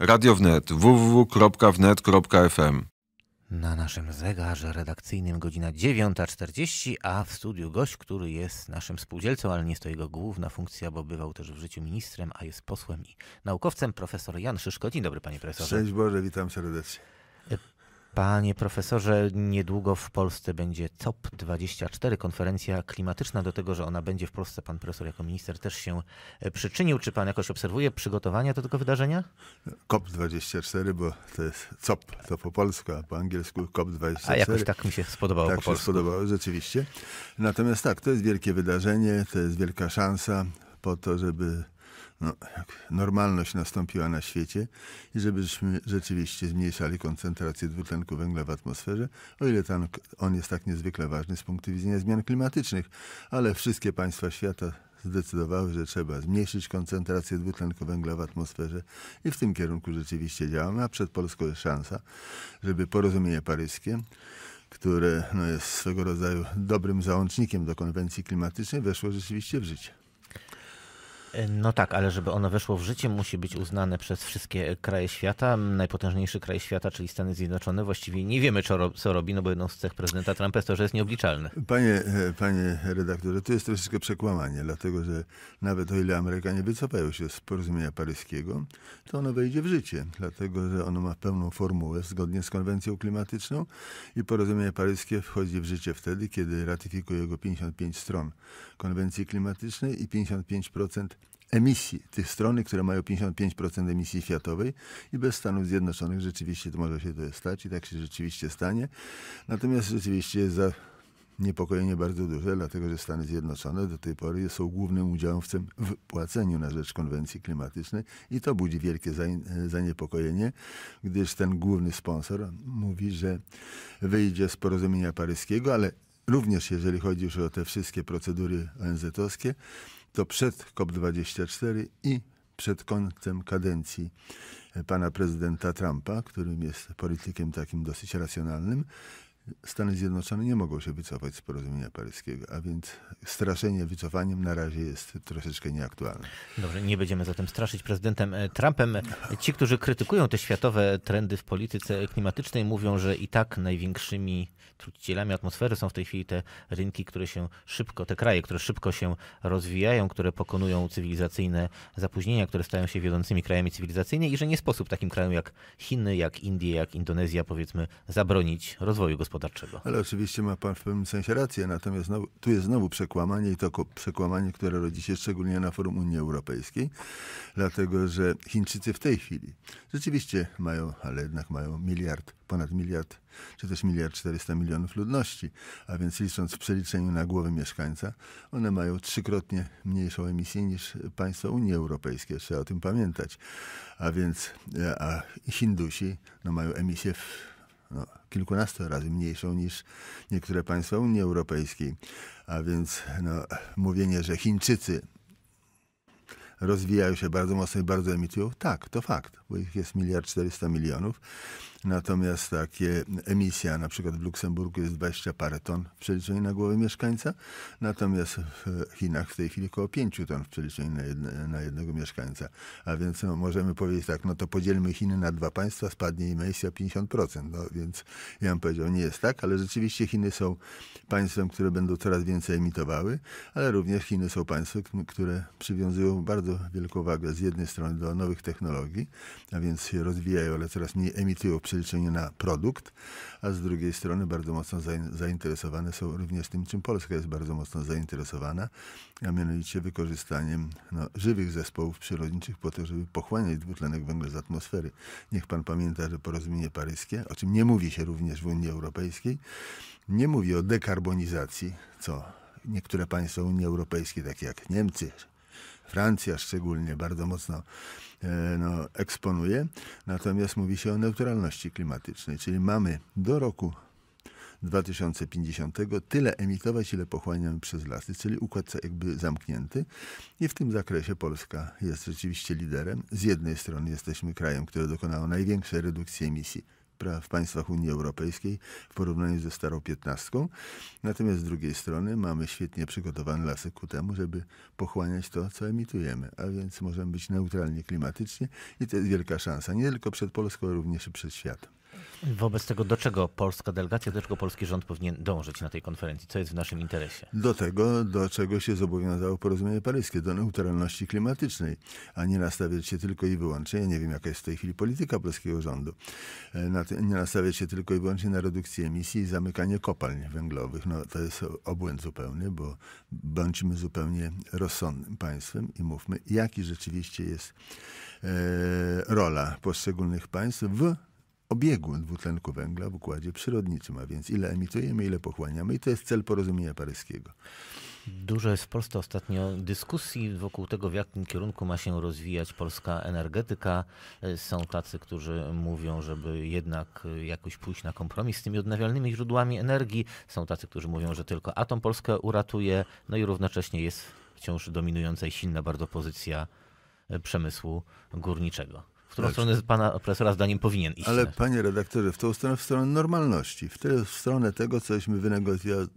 Radio Wnet www.wnet.fm na naszym zegarze redakcyjnym godzina 9.40, a w studiu gość, który jest naszym spółdzielcą, ale nie jest to jego główna funkcja, bo bywał też w życiu ministrem, a jest posłem i naukowcem, profesor Jan Szyszko. Dzień dobry, panie profesorze. Cześć Boże, witam serdecznie. Panie profesorze, niedługo w Polsce będzie COP24, konferencja klimatyczna. Do tego, że ona będzie w Polsce, pan profesor jako minister też się e, przyczynił. Czy pan jakoś obserwuje przygotowania do tego wydarzenia? COP24, bo to jest COP, to po polsku, a po angielsku COP24. A jakoś tak mi się spodobało tak po się spodobało, rzeczywiście. Natomiast tak, to jest wielkie wydarzenie, to jest wielka szansa po to, żeby no, normalność nastąpiła na świecie i żebyśmy rzeczywiście zmniejszali koncentrację dwutlenku węgla w atmosferze, o ile ten, on jest tak niezwykle ważny z punktu widzenia zmian klimatycznych, ale wszystkie państwa świata zdecydowały, że trzeba zmniejszyć koncentrację dwutlenku węgla w atmosferze i w tym kierunku rzeczywiście działamy, a przed Polską jest szansa, żeby porozumienie paryskie które no, jest swego rodzaju dobrym załącznikiem do konwencji klimatycznej, weszło rzeczywiście w życie. No tak, ale żeby ono weszło w życie, musi być uznane przez wszystkie kraje świata. Najpotężniejszy kraj świata, czyli Stany Zjednoczone, właściwie nie wiemy, co robi, no bo jedną z cech prezydenta Trumpa jest to, że jest nieobliczalny. Panie, e, panie redaktorze, to jest troszeczkę przekłamanie, dlatego że nawet o ile Amerykanie wycofają się z porozumienia paryskiego, to ono wejdzie w życie, dlatego że ono ma pełną formułę zgodnie z konwencją klimatyczną i porozumienie paryskie wchodzi w życie wtedy, kiedy ratyfikuje go 55 stron konwencji klimatycznej i 55% emisji tych stron, które mają 55% emisji światowej i bez Stanów Zjednoczonych rzeczywiście to może się to stać i tak się rzeczywiście stanie. Natomiast rzeczywiście jest za bardzo duże, dlatego że Stany Zjednoczone do tej pory są głównym udziałowcem w płaceniu na rzecz konwencji klimatycznej i to budzi wielkie zaniepokojenie, gdyż ten główny sponsor mówi, że wyjdzie z porozumienia paryskiego, ale również jeżeli chodzi już o te wszystkie procedury ONZ-owskie, to przed COP24 i przed końcem kadencji pana prezydenta Trumpa, którym jest politykiem takim dosyć racjonalnym, Stany Zjednoczone nie mogą się wycofać z porozumienia paryskiego, a więc straszenie wycofaniem na razie jest troszeczkę nieaktualne. Dobrze, nie będziemy zatem straszyć prezydentem e, Trumpem. E, ci, którzy krytykują te światowe trendy w polityce klimatycznej, mówią, że i tak największymi trucicielami atmosfery są w tej chwili te rynki, które się szybko, te kraje, które szybko się rozwijają, które pokonują cywilizacyjne zapóźnienia, które stają się wiodącymi krajami cywilizacyjnymi i że nie sposób takim krajom jak Chiny, jak Indie, jak Indonezja, powiedzmy, zabronić rozwoju gospodarczego gospodarczego. Ale oczywiście ma pan w pewnym sensie rację, natomiast znowu, tu jest znowu przekłamanie i to przekłamanie, które rodzi się szczególnie na forum Unii Europejskiej, dlatego że Chińczycy w tej chwili rzeczywiście mają, ale jednak mają miliard, ponad miliard, czy też miliard 400 milionów ludności, a więc licząc w przeliczeniu na głowę mieszkańca, one mają trzykrotnie mniejszą emisję niż państwa Unii Europejskiej, trzeba o tym pamiętać. A więc e, a Hindusi no, mają emisję w no, kilkunastu razy mniejszą niż niektóre państwa Unii Europejskiej. A więc no, mówienie, że Chińczycy rozwijają się bardzo mocno i bardzo emitują, tak, to fakt, bo ich jest miliard 400 milionów natomiast takie emisja na przykład w Luksemburgu jest 20 parę ton w przeliczeniu na głowę mieszkańca, natomiast w Chinach w tej chwili około 5 ton w przeliczeniu na, jedne, na jednego mieszkańca. A więc no, możemy powiedzieć tak, no to podzielmy Chiny na dwa państwa, spadnie im emisja 50%. No więc ja bym powiedział, nie jest tak, ale rzeczywiście Chiny są państwem, które będą coraz więcej emitowały, ale również Chiny są państwem, które przywiązują bardzo wielką wagę z jednej strony do nowych technologii, a więc się rozwijają, ale coraz mniej emitują przy przeliczeniu na produkt, a z drugiej strony bardzo mocno zainteresowane są również tym, czym Polska jest bardzo mocno zainteresowana, a mianowicie wykorzystaniem no, żywych zespołów przyrodniczych po to, żeby pochłaniać dwutlenek węgla z atmosfery. Niech pan pamięta, że porozumienie paryskie, o czym nie mówi się również w Unii Europejskiej, nie mówi o dekarbonizacji, co niektóre państwa Unii Europejskiej, takie jak Niemcy, Francja szczególnie bardzo mocno e, no, eksponuje. Natomiast mówi się o neutralności klimatycznej, czyli mamy do roku 2050 tyle emitować, ile pochłaniamy przez lasy, czyli układ jakby zamknięty. I w tym zakresie Polska jest rzeczywiście liderem. Z jednej strony jesteśmy krajem, które dokonało największej redukcji emisji w państwach Unii Europejskiej w porównaniu ze starą piętnastką. Natomiast z drugiej strony mamy świetnie przygotowany lasek ku temu, żeby pochłaniać to, co emitujemy, a więc możemy być neutralni klimatycznie i to jest wielka szansa, nie tylko przed Polską, ale również i przed światem. Wobec tego, do czego polska delegacja, do czego polski rząd powinien dążyć na tej konferencji? Co jest w naszym interesie? Do tego, do czego się zobowiązało porozumienie paryskie, do neutralności klimatycznej, a nie nastawiać się tylko i wyłącznie, ja nie wiem jaka jest w tej chwili polityka polskiego rządu, e, nie nastawiać się tylko i wyłącznie na redukcję emisji i zamykanie kopalń węglowych. No, to jest obłęd zupełny, bo bądźmy zupełnie rozsądnym państwem i mówmy, jaki rzeczywiście jest e, rola poszczególnych państw w obiegłym dwutlenku węgla w układzie przyrodniczym, a więc ile emitujemy, ile pochłaniamy i to jest cel porozumienia paryskiego. Dużo jest w Polsce ostatnio dyskusji wokół tego, w jakim kierunku ma się rozwijać polska energetyka. E, są tacy, którzy mówią, żeby jednak e, jakoś pójść na kompromis z tymi odnawialnymi źródłami energii. Są tacy, którzy mówią, że tylko atom Polskę uratuje. No i równocześnie jest wciąż dominująca i silna bardzo pozycja e, przemysłu górniczego którą stronę pana profesora zdaniem powinien iść? Ale panie redaktorze, w tą stronę, w stronę normalności, w, te, w stronę tego, cośmy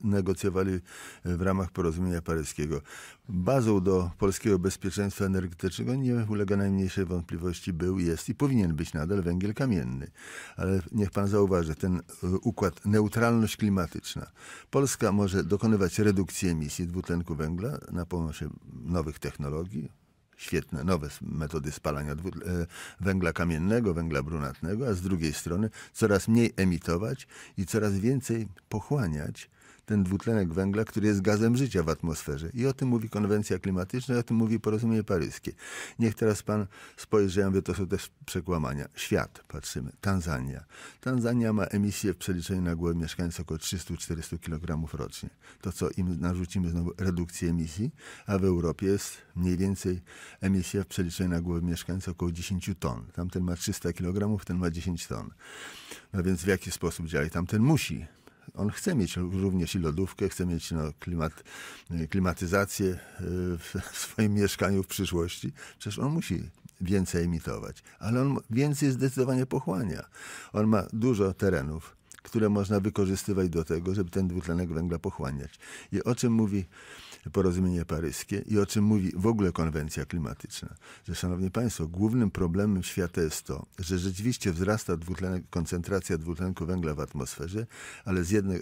wynegocjowali w ramach porozumienia paryskiego. Bazą do polskiego bezpieczeństwa energetycznego nie ulega najmniejszej wątpliwości był, jest i powinien być nadal węgiel kamienny. Ale niech pan zauważy, ten e, układ, neutralność klimatyczna. Polska może dokonywać redukcji emisji dwutlenku węgla na pomocy nowych technologii, świetne, nowe metody spalania e, węgla kamiennego, węgla brunatnego, a z drugiej strony coraz mniej emitować i coraz więcej pochłaniać ten dwutlenek węgla, który jest gazem życia w atmosferze. I o tym mówi konwencja klimatyczna, i o tym mówi porozumienie paryskie. Niech teraz pan spojrzy, ja mówię, to są też przekłamania. Świat, patrzymy, Tanzania. Tanzania ma emisję w przeliczeniu na głowę mieszkańca około 300-400 kg rocznie. To co im narzucimy znowu redukcję emisji, a w Europie jest mniej więcej emisja w przeliczeniu na głowę mieszkańca około 10 ton. Tamten ma 300 kg, ten ma 10 ton. No więc w jaki sposób działa? I tamten musi on chce mieć również i lodówkę, chce mieć no, klimat, y, klimatyzację y, w swoim mieszkaniu w przyszłości. Przecież on musi więcej emitować, ale on więcej zdecydowanie pochłania. On ma dużo terenów, które można wykorzystywać do tego, żeby ten dwutlenek węgla pochłaniać. I o czym mówi porozumienie paryskie i o czym mówi w ogóle konwencja klimatyczna, że szanowni państwo, głównym problemem świata jest to, że rzeczywiście wzrasta dwutlenek, koncentracja dwutlenku węgla w atmosferze, ale z jednej,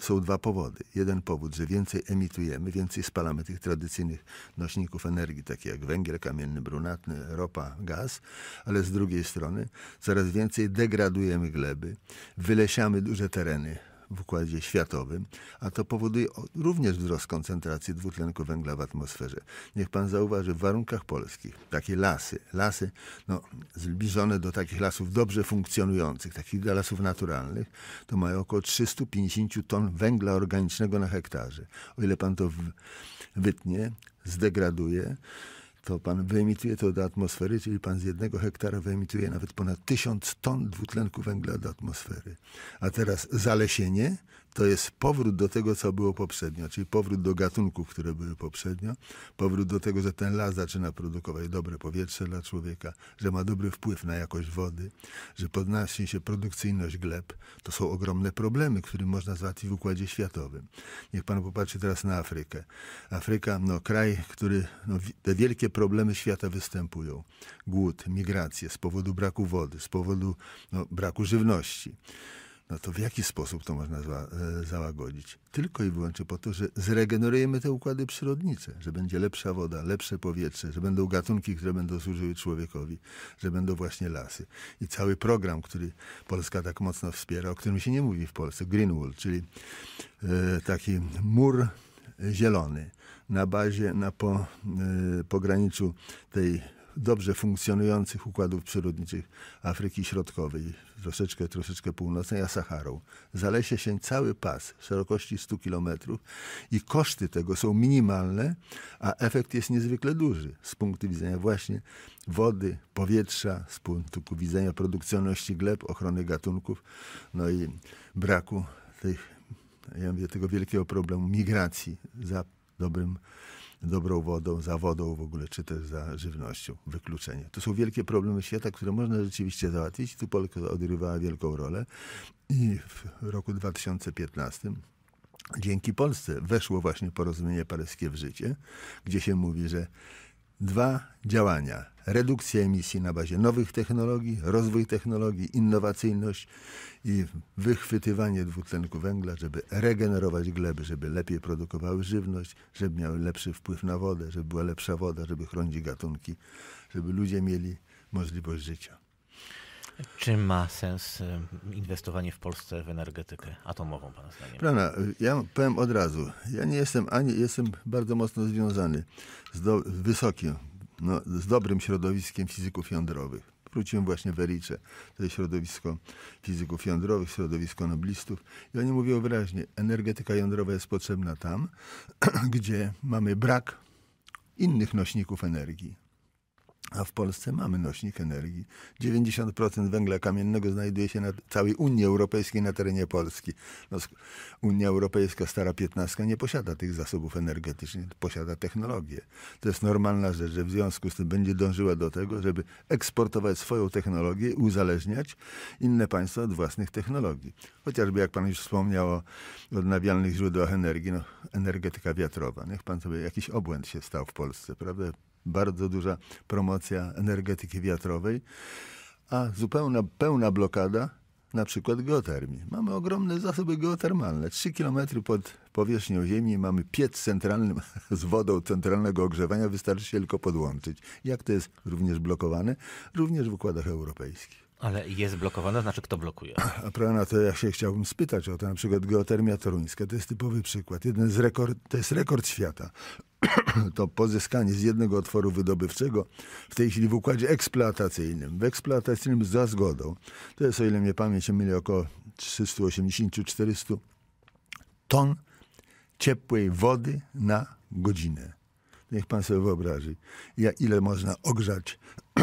są dwa powody. Jeden powód, że więcej emitujemy, więcej spalamy tych tradycyjnych nośników energii, takie jak węgiel kamienny, brunatny, ropa, gaz, ale z drugiej strony coraz więcej degradujemy gleby, wylesiamy duże tereny, w układzie światowym, a to powoduje również wzrost koncentracji dwutlenku węgla w atmosferze. Niech pan zauważy, w warunkach polskich takie lasy, lasy no, zbliżone do takich lasów dobrze funkcjonujących, takich lasów naturalnych, to mają około 350 ton węgla organicznego na hektarze. O ile pan to wytnie, zdegraduje, to pan wyemituje to do atmosfery, czyli pan z jednego hektara wyemituje nawet ponad tysiąc ton dwutlenku węgla do atmosfery. A teraz zalesienie, to jest powrót do tego, co było poprzednio, czyli powrót do gatunków, które były poprzednio, powrót do tego, że ten las zaczyna produkować dobre powietrze dla człowieka, że ma dobry wpływ na jakość wody, że podnosi się produkcyjność gleb. To są ogromne problemy, które można załatwić w układzie światowym. Niech pan popatrzy teraz na Afrykę. Afryka, no kraj, który, no, te wielkie problemy świata występują. Głód, migracje z powodu braku wody, z powodu no, braku żywności no to w jaki sposób to można za, e, załagodzić? Tylko i wyłącznie po to, że zregenerujemy te układy przyrodnicze, że będzie lepsza woda, lepsze powietrze, że będą gatunki, które będą służyły człowiekowi, że będą właśnie lasy. I cały program, który Polska tak mocno wspiera, o którym się nie mówi w Polsce, Green Wall, czyli e, taki mur zielony na bazie, na po, e, pograniczu tej dobrze funkcjonujących układów przyrodniczych Afryki Środkowej, troszeczkę, troszeczkę północnej, a Saharą. Zalesie się cały pas szerokości 100 km i koszty tego są minimalne, a efekt jest niezwykle duży z punktu widzenia właśnie wody, powietrza, z punktu widzenia produkcyjności gleb, ochrony gatunków, no i braku tych, ja mówię, tego wielkiego problemu migracji za dobrym dobrą wodą, za wodą w ogóle, czy też za żywnością, wykluczenie. To są wielkie problemy świata, które można rzeczywiście załatwić. Tu Polska odgrywała wielką rolę i w roku 2015 dzięki Polsce weszło właśnie porozumienie paryskie w życie, gdzie się mówi, że dwa działania. Redukcja emisji na bazie nowych technologii, rozwój technologii, innowacyjność i wychwytywanie dwutlenku węgla, żeby regenerować gleby, żeby lepiej produkowały żywność, żeby miały lepszy wpływ na wodę, żeby była lepsza woda, żeby chronić gatunki, żeby ludzie mieli możliwość życia. Czy ma sens y, inwestowanie w Polsce w energetykę atomową, pana zdaniem? Prawda, ja powiem od razu. Ja nie jestem ani, jestem bardzo mocno związany z do, wysokim, no, z dobrym środowiskiem fizyków jądrowych wróciłem właśnie w Ericze, to jest środowisko fizyków jądrowych, środowisko noblistów i oni mówią wyraźnie, energetyka jądrowa jest potrzebna tam, gdzie mamy brak innych nośników energii. A w Polsce mamy nośnik energii. 90% węgla kamiennego znajduje się na całej Unii Europejskiej na terenie Polski. No, Unia Europejska, stara piętnastka, nie posiada tych zasobów energetycznych, posiada technologię. To jest normalna rzecz, że w związku z tym będzie dążyła do tego, żeby eksportować swoją technologię i uzależniać inne państwa od własnych technologii. Chociażby jak pan już wspomniał o odnawialnych źródłach energii, no, energetyka wiatrowa. Niech pan sobie jakiś obłęd się stał w Polsce, prawda? bardzo duża promocja energetyki wiatrowej, a zupełna pełna blokada na przykład geotermii. Mamy ogromne zasoby geotermalne. 3 km pod powierzchnią Ziemi mamy piec centralny z wodą centralnego ogrzewania, wystarczy się tylko podłączyć. Jak to jest również blokowane? Również w układach europejskich. Ale jest blokowana, znaczy kto blokuje? A prawda na no to ja się chciałbym spytać o to, na przykład geotermia toruńska, to jest typowy przykład. Jeden z rekord, to jest rekord świata to pozyskanie z jednego otworu wydobywczego w tej chwili w układzie eksploatacyjnym, w eksploatacyjnym za zgodą, to jest o ile mnie pamięć myli około 380-400 ton ciepłej wody na godzinę. Niech pan sobie wyobrazi, ile można ogrzać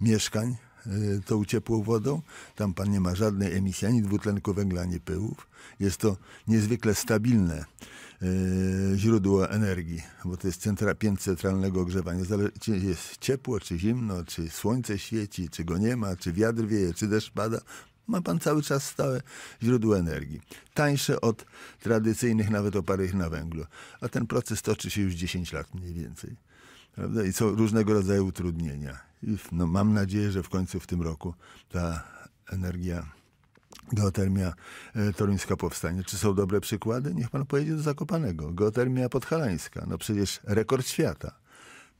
mieszkań Y, tą ciepłą wodą. Tam pan nie ma żadnej emisji ani dwutlenku węgla, ani pyłów. Jest to niezwykle stabilne y, źródło energii, bo to jest centra, pięć centralnego ogrzewania. czy jest ciepło, czy zimno, czy słońce świeci, czy go nie ma, czy wiatr wieje, czy deszcz pada. Ma pan cały czas stałe źródło energii. Tańsze od tradycyjnych, nawet oparych na węglu. A ten proces toczy się już 10 lat mniej więcej prawda? I są różnego rodzaju utrudnienia. I no, mam nadzieję, że w końcu w tym roku ta energia Geotermia e, toruńska powstanie. Czy są dobre przykłady? Niech pan pojedzie do Zakopanego. Geotermia podhalańska. No przecież rekord świata.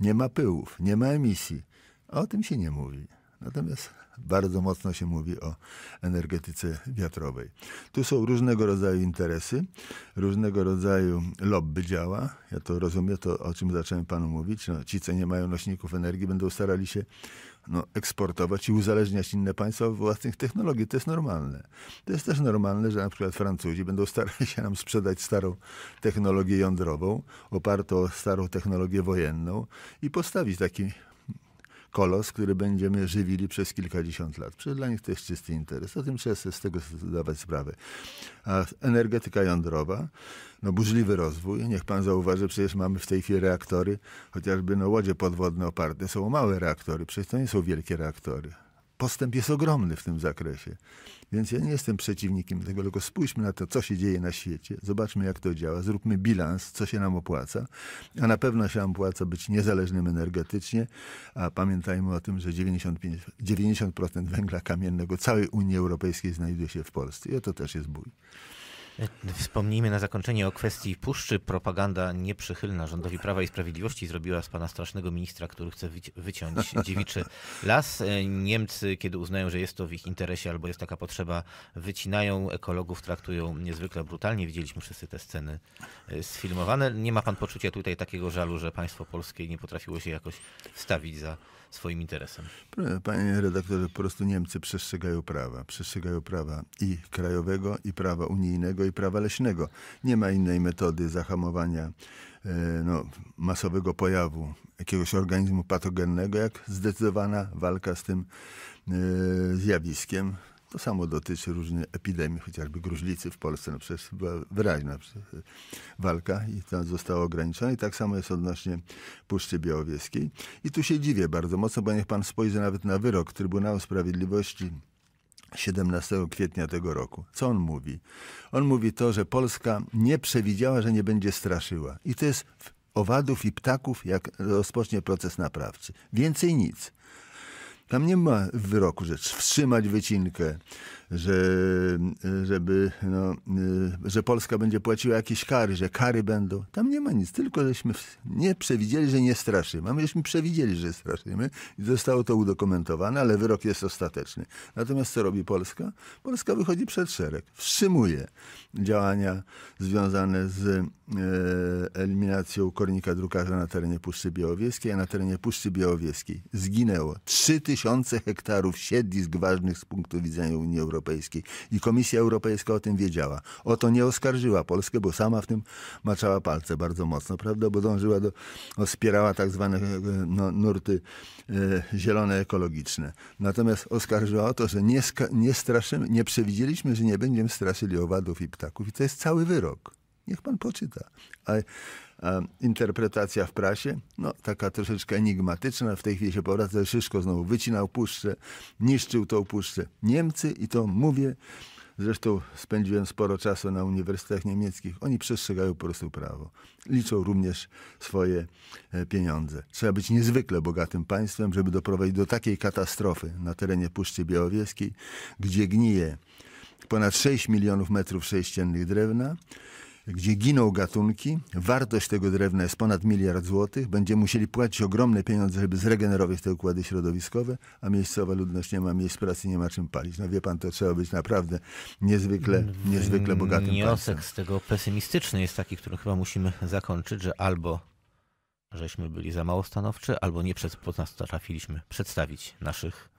Nie ma pyłów, nie ma emisji. O tym się nie mówi. Natomiast bardzo mocno się mówi o energetyce wiatrowej. Tu są różnego rodzaju interesy, różnego rodzaju lobby działa. Ja to rozumiem, to o czym zacząłem panu mówić. No, ci, co nie mają nośników energii, będą starali się no, eksportować i uzależniać inne państwa od własnych technologii. To jest normalne. To jest też normalne, że na przykład Francuzi będą starali się nam sprzedać starą technologię jądrową, opartą o starą technologię wojenną i postawić taki kolos, który będziemy żywili przez kilkadziesiąt lat. Przecież dla nich to jest czysty interes. O tym trzeba sobie z tego zdawać sprawę. A energetyka jądrowa, no burzliwy rozwój. Niech pan zauważy, przecież mamy w tej chwili reaktory, chociażby no łodzie podwodne oparte są o małe reaktory. Przecież to nie są wielkie reaktory postęp jest ogromny w tym zakresie. Więc ja nie jestem przeciwnikiem tego, tylko spójrzmy na to, co się dzieje na świecie, zobaczmy, jak to działa, zróbmy bilans, co się nam opłaca, a na pewno się nam opłaca być niezależnym energetycznie, a pamiętajmy o tym, że 95, 90% węgla kamiennego całej Unii Europejskiej znajduje się w Polsce i to też jest bój. E, wspomnijmy na zakończenie o kwestii puszczy. Propaganda nieprzychylna rządowi Prawa i Sprawiedliwości zrobiła z pana strasznego ministra, który chce wyciąć dziewiczy las. E, Niemcy, kiedy uznają, że jest to w ich interesie albo jest taka potrzeba, wycinają ekologów, traktują niezwykle brutalnie. Widzieliśmy wszyscy te sceny e, sfilmowane. Nie ma pan poczucia tutaj takiego żalu, że państwo polskie nie potrafiło się jakoś stawić za swoim interesem. Panie redaktorze, po prostu Niemcy przestrzegają prawa. Przestrzegają prawa i krajowego, i prawa unijnego, i prawa leśnego. Nie ma innej metody zahamowania e, no, masowego pojawu jakiegoś organizmu patogennego, jak zdecydowana walka z tym e, zjawiskiem to samo dotyczy różnych epidemii, chociażby gruźlicy w Polsce. No przecież była wyraźna e, walka i ta została ograniczona. I tak samo jest odnośnie Puszczy Białowieskiej. I tu się dziwię bardzo mocno, bo niech pan spojrzy nawet na wyrok Trybunału Sprawiedliwości 17 kwietnia tego roku. Co on mówi? On mówi to, że Polska nie przewidziała, że nie będzie straszyła. I to jest owadów i ptaków, jak rozpocznie proces naprawczy. Więcej nic. Tam nie ma w wyroku, że wstrzymać wycinkę, że, żeby, no, y, że Polska będzie płaciła jakieś kary, że kary będą. Tam nie ma nic, tylko żeśmy nie przewidzieli, że nie straszymy. A myśmy przewidzieli, że straszymy i zostało to udokumentowane, ale wyrok jest ostateczny. Natomiast co robi Polska? Polska wychodzi przed szereg, wstrzymuje działania związane z y, eliminacją kornika drukarza na terenie Puszczy Białowieskiej, a na terenie Puszczy Białowieskiej zginęło 3000 tysiące hektarów siedlisk ważnych z punktu widzenia Unii Europejskiej. I Komisja Europejska o tym wiedziała. O to nie oskarżyła Polskę, bo sama w tym maczała palce bardzo mocno, prawda? Bo dążyła do, wspierała tak zwane e, no, nurty e, zielone ekologiczne. Natomiast oskarżyła o to, że nie, nie straszymy, nie przewidzieliśmy, że nie będziemy straszyli owadów i ptaków. I to jest cały wyrok. Niech pan poczyta. Ale interpretacja w prasie, no taka troszeczkę enigmatyczna. W tej chwili się powraca Szyszko znowu wycinał puszczę, niszczył tą puszczę Niemcy i to mówię. Zresztą spędziłem sporo czasu na uniwersytetach niemieckich. Oni przestrzegają po prostu prawo. Liczą również swoje e, pieniądze. Trzeba być niezwykle bogatym państwem, żeby doprowadzić do takiej katastrofy na terenie Puszczy Białowieskiej, gdzie gnije ponad 6 milionów metrów sześciennych drewna, gdzie giną gatunki, wartość tego drewna jest ponad miliard złotych, będziemy musieli płacić ogromne pieniądze, żeby zregenerować te układy środowiskowe, a miejscowa ludność nie ma miejsc pracy, nie ma czym palić. No wie pan, to trzeba być naprawdę niezwykle, niezwykle bogatym Wniosek państwem. z tego pesymistyczny jest taki, który chyba musimy zakończyć, że albo żeśmy byli za mało stanowczy, albo nie przez, trafiliśmy przedstawić naszych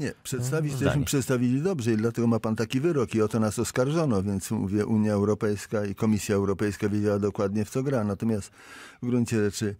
nie, no, przedstawić zdanie. żeśmy przedstawili dobrze i dlatego ma pan taki wyrok i o to nas oskarżono, więc mówię, Unia Europejska i Komisja Europejska wiedziała dokładnie w co gra. Natomiast w gruncie rzeczy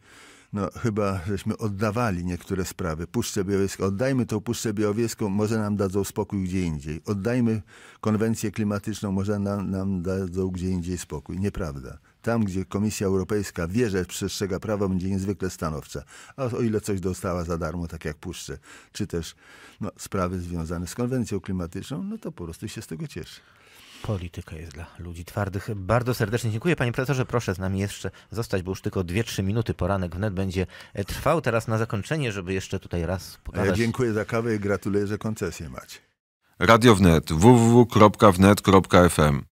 no chyba żeśmy oddawali niektóre sprawy. Puszczę Białowieską, oddajmy tą Puszczę Białowieską, może nam dadzą spokój gdzie indziej. Oddajmy konwencję klimatyczną, może nam, nam dadzą gdzie indziej spokój. Nieprawda. Tam, gdzie Komisja Europejska wie, że przestrzega prawa, będzie niezwykle stanowcza. A o ile coś dostała za darmo, tak jak puszczę, czy też no, sprawy związane z konwencją klimatyczną, no to po prostu się z tego cieszy. Polityka jest dla ludzi twardych. Bardzo serdecznie dziękuję. Panie profesorze, proszę z nami jeszcze zostać, bo już tylko 2-3 minuty poranek wnet będzie e, trwał. Teraz na zakończenie, żeby jeszcze tutaj raz e, pokazać. ja dziękuję za kawę i gratuluję, że koncesję macie. Radio Wnet, www.wnet.fm